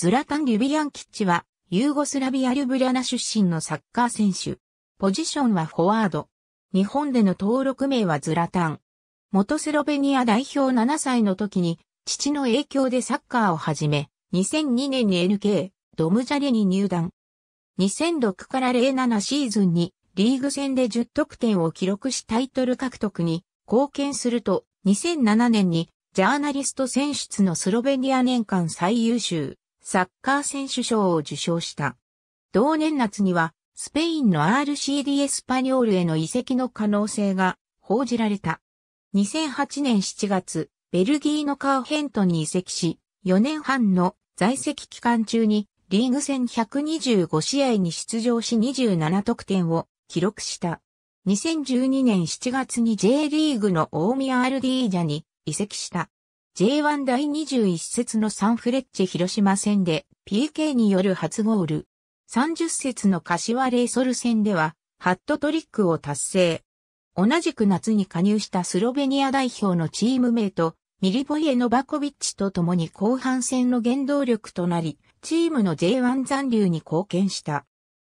ズラタン・リュビアンキッチは、ユーゴスラビア・リュブリャナ出身のサッカー選手。ポジションはフォワード。日本での登録名はズラタン。元スロベニア代表7歳の時に、父の影響でサッカーを始め、2002年に NK、ドムジャレに入団。2006から07シーズンに、リーグ戦で10得点を記録しタイトル獲得に貢献すると、2007年に、ジャーナリスト選出のスロベニア年間最優秀。サッカー選手賞を受賞した。同年夏には、スペインの RCD エスパニョールへの移籍の可能性が報じられた。2008年7月、ベルギーのカーヘントに移籍し、4年半の在籍期間中にリーグ戦125試合に出場し27得点を記録した。2012年7月に J リーグの大宮 RD ジャに移籍した。J1 第21節のサンフレッチェ広島戦で PK による初ゴール。30節の柏レイソル戦では、ハットトリックを達成。同じく夏に加入したスロベニア代表のチームメイト、ミリボイエノバコビッチと共に後半戦の原動力となり、チームの J1 残留に貢献した。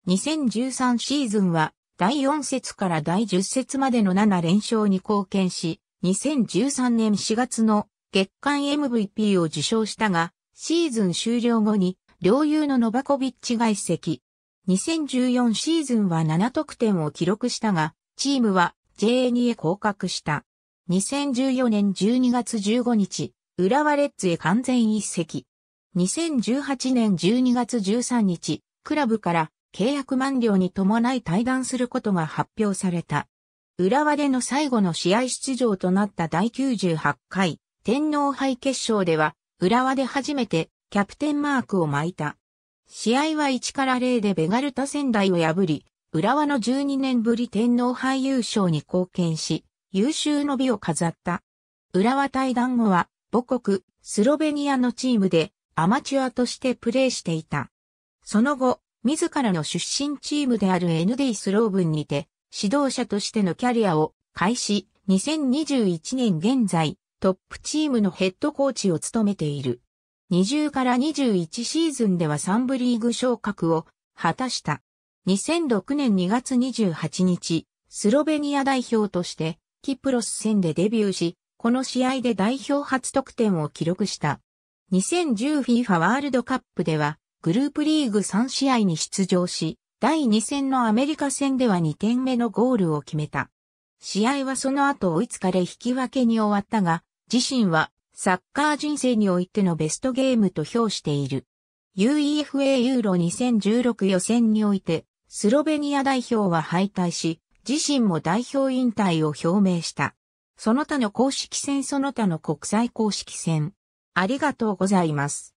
2013シーズンは、第4節から第10節までの7連勝に貢献し、2013年4月の月間 MVP を受賞したが、シーズン終了後に、両友のノバコビッチが一席。2014シーズンは7得点を記録したが、チームは J2 へ降格した。2014年12月15日、浦和レッズへ完全一席。2018年12月13日、クラブから契約満了に伴い退団することが発表された。浦和での最後の試合出場となった第98回天皇杯決勝では、浦和で初めてキャプテンマークを巻いた。試合は1から0でベガルタ仙台を破り、浦和の12年ぶり天皇杯優勝に貢献し、優秀の美を飾った。浦和対談後は、母国、スロベニアのチームで、アマチュアとしてプレーしていた。その後、自らの出身チームである ND スローブンにて、指導者としてのキャリアを開始、2021年現在、トップチームのヘッドコーチを務めている。20から21シーズンでは3部リーグ昇格を果たした。2006年2月28日、スロベニア代表としてキプロス戦でデビューし、この試合で代表初得点を記録した。2010FIFA ワールドカップではグループリーグ3試合に出場し、第2戦のアメリカ戦では2点目のゴールを決めた。試合はその後追いつかれ引き分けに終わったが、自身はサッカー人生においてのベストゲームと評している。UEFA ユーロ2016予選において、スロベニア代表は敗退し、自身も代表引退を表明した。その他の公式戦その他の国際公式戦。ありがとうございます。